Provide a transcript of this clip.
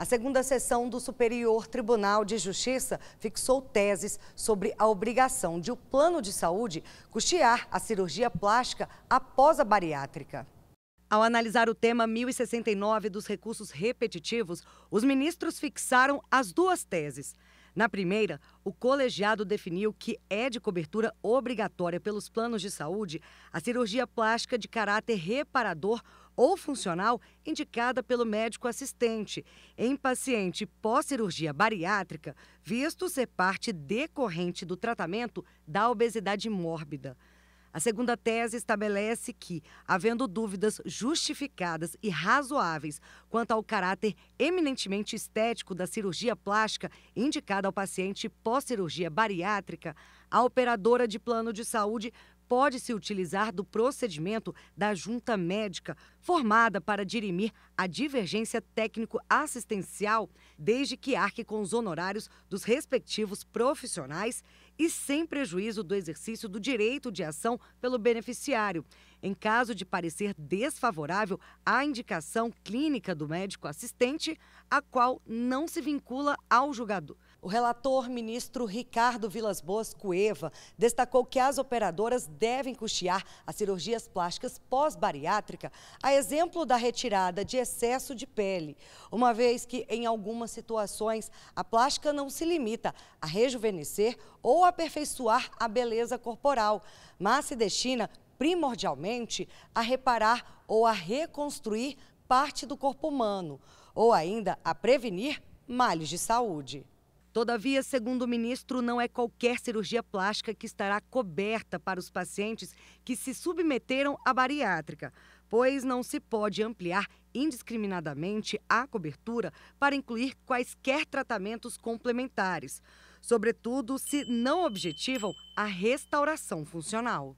A segunda sessão do Superior Tribunal de Justiça fixou teses sobre a obrigação de o plano de saúde custear a cirurgia plástica após a bariátrica. Ao analisar o tema 1069 dos recursos repetitivos, os ministros fixaram as duas teses. Na primeira, o colegiado definiu que é de cobertura obrigatória pelos planos de saúde a cirurgia plástica de caráter reparador ou funcional indicada pelo médico assistente em paciente pós-cirurgia bariátrica, visto ser parte decorrente do tratamento da obesidade mórbida. A segunda tese estabelece que, havendo dúvidas justificadas e razoáveis quanto ao caráter eminentemente estético da cirurgia plástica indicada ao paciente pós-cirurgia bariátrica, a operadora de plano de saúde pode se utilizar do procedimento da junta médica, formada para dirimir a divergência técnico-assistencial, desde que arque com os honorários dos respectivos profissionais e sem prejuízo do exercício do direito de ação pelo beneficiário, em caso de parecer desfavorável à indicação clínica do médico assistente, a qual não se vincula ao julgador o relator ministro Ricardo Vilas Boas Cueva destacou que as operadoras devem custear as cirurgias plásticas pós-bariátrica, a exemplo da retirada de excesso de pele, uma vez que, em algumas situações, a plástica não se limita a rejuvenescer ou aperfeiçoar a beleza corporal, mas se destina primordialmente a reparar ou a reconstruir parte do corpo humano, ou ainda a prevenir males de saúde. Todavia, segundo o ministro, não é qualquer cirurgia plástica que estará coberta para os pacientes que se submeteram à bariátrica, pois não se pode ampliar indiscriminadamente a cobertura para incluir quaisquer tratamentos complementares, sobretudo se não objetivam a restauração funcional.